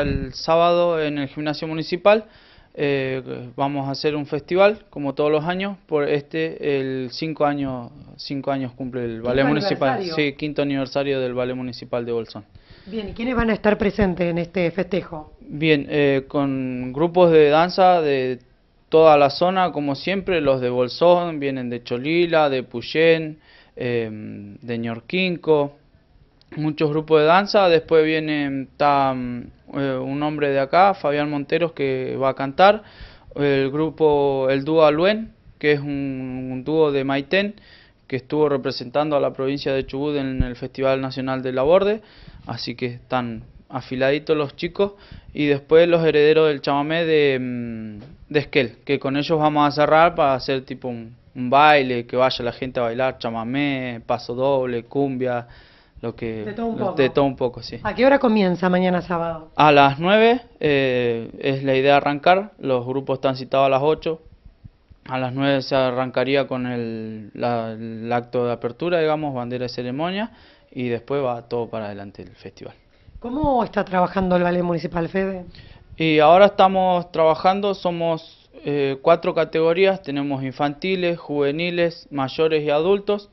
El sábado en el gimnasio municipal eh, vamos a hacer un festival, como todos los años, por este, el 5 años, cinco años cumple el ballet municipal, sí, quinto aniversario del ballet municipal de Bolsón. Bien, ¿y quiénes van a estar presentes en este festejo? Bien, eh, con grupos de danza de toda la zona, como siempre, los de Bolsón, vienen de Cholila, de Puyén, eh, de Ñorquinco, muchos grupos de danza, después vienen... Tam, eh, un hombre de acá, Fabián Monteros, que va a cantar, el grupo, el dúo Aluen, que es un, dúo de Maitén, que estuvo representando a la provincia de Chubut en el Festival Nacional de la Borde, así que están afiladitos los chicos, y después los herederos del chamamé de, mm, Esquel, que con ellos vamos a cerrar para hacer tipo un, un baile, que vaya la gente a bailar, chamamé, paso doble, cumbia, lo que... De todo un poco. sí. ¿A qué hora comienza mañana sábado? A las 9 eh, es la idea arrancar, los grupos están citados a las 8, a las 9 se arrancaría con el, acto de apertura, digamos, bandera de ceremonia, y después va todo para adelante el festival. ¿Cómo está trabajando el ballet municipal, Fede? Y ahora estamos trabajando, somos eh, cuatro categorías, tenemos infantiles, juveniles, mayores y adultos,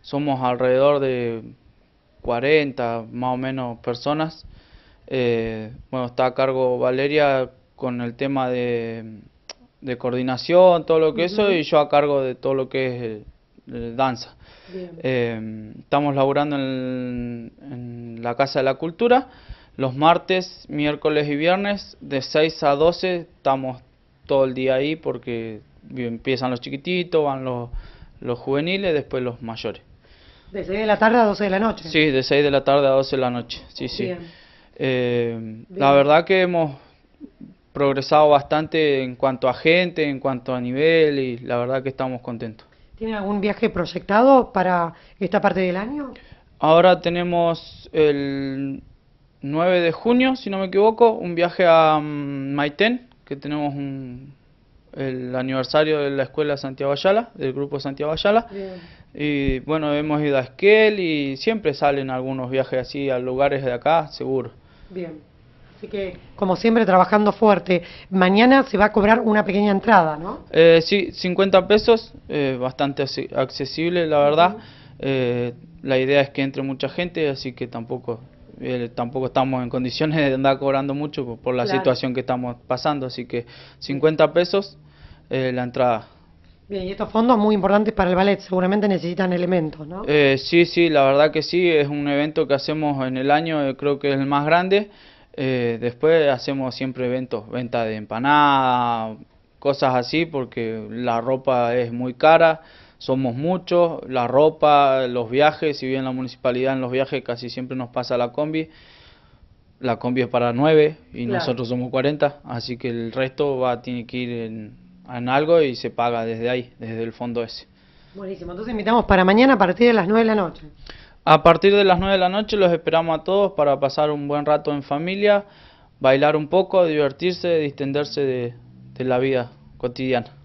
somos alrededor de 40 más o menos personas. Eh, bueno, está a cargo Valeria con el tema de, coordinación, todo lo que eso, y yo a cargo de todo lo que es danza. Eh, estamos laburando en, en, la Casa de la Cultura los martes, miércoles y viernes de 6 a 12 estamos todo el día ahí porque empiezan los chiquititos, van los, los juveniles, después los mayores. De 6 de la tarde a 12 de la noche. Sí, de 6 de la tarde a 12 de la noche. Sí, sí. Eh, la verdad que hemos progresado bastante en cuanto a gente, en cuanto a nivel y la verdad que estamos contentos. ¿Tiene algún viaje proyectado para esta parte del año? Ahora tenemos el 9 de junio, si no me equivoco, un viaje a Maitén, que tenemos un, el aniversario de la escuela Santiago Ayala, del grupo Santiago Ayala. Y bueno, hemos ido a Esquel y siempre salen algunos viajes así a lugares de acá, seguro. Bien. Así que, como siempre, trabajando fuerte. Mañana se va a cobrar una pequeña entrada, ¿no? Eh, sí, 50 pesos, eh, bastante accesible, la verdad. Eh, la idea es que entre mucha gente, así que tampoco eh, tampoco estamos en condiciones de andar cobrando mucho por, la situación que estamos pasando, así que 50 pesos eh, la entrada. Bien, y estos fondos muy importantes para el ballet, seguramente necesitan elementos, ¿no? Eh, sí, sí, la verdad que sí, es un evento que hacemos en el año, creo que es el más grande. después hacemos siempre eventos, venta de empanada, cosas así, porque la ropa es muy cara somos muchos, la ropa, los viajes, si bien la municipalidad en los viajes casi siempre nos pasa la combi, la combi es para nueve y nosotros somos 40, así que el resto va tiene que ir en, algo y se paga desde ahí, desde el fondo ese. Buenísimo, entonces invitamos para mañana a partir de las 9 de la noche. A partir de las 9 de la noche los esperamos a todos para pasar un buen rato en familia, bailar un poco, divertirse, distenderse de la vida cotidiana.